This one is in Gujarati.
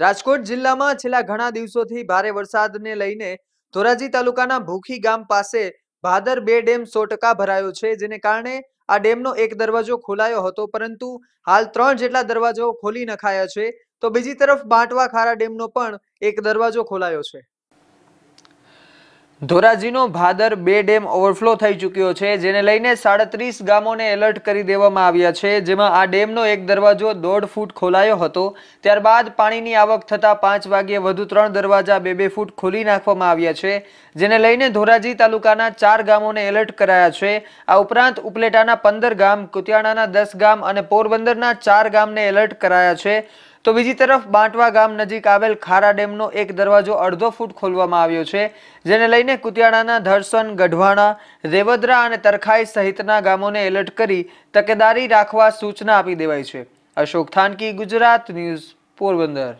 રાજકોટ જિલ્લામાં છેલ્લા ઘણા દિવસોથી ભારે વરસાદને લઈને ધોરાજી તાલુકાના ભૂખી ગામ પાસે ભાદર બે ડેમ સો ટકા ભરાયો છે જેને કારણે આ ડેમનો એક દરવાજો ખોલાયો હતો પરંતુ હાલ ત્રણ જેટલા દરવાજો ખોલી નખાયા છે તો બીજી તરફ બાંટવા ખારા ડેમનો પણ એક દરવાજો ખોલાયો છે ધોરાજીનો ભાદર બે ડેમ ઓવરફ્લો થઈ ચૂક્યો છે જેને લઈને સાડત્રીસ ગામોને એલર્ટ કરી દેવામાં આવ્યા છે જેમાં આ ડેમનો એક દરવાજો દોઢ ફૂટ ખોલાયો હતો ત્યારબાદ પાણીની આવક થતાં પાંચ વાગ્યે વધુ ત્રણ દરવાજા બે બે ફૂટ ખોલી નાખવામાં આવ્યા છે જેને લઈને ધોરાજી તાલુકાના ચાર ગામોને એલર્ટ કરાયા છે આ ઉપરાંત ઉપલેટાના પંદર ગામ કુતિયાણાના દસ ગામ અને પોરબંદરના ચાર ગામને એલર્ટ કરાયા છે તો બીજી તરફ બાંટવા ગામ નજીક આવેલ ખારા ડેમનો એક દરવાજો અડધો ફૂટ ખોલવામાં આવ્યો છે જેને લઈને કુતિયાણાના ધરસન ગઢવાણા રેવદરા અને તરખાઈ સહિતના ગામોને એલર્ટ કરી તકેદારી રાખવા સૂચના આપી દેવાઈ છે અશોક થાનકી ગુજરાત ન્યૂઝ પોરબંદર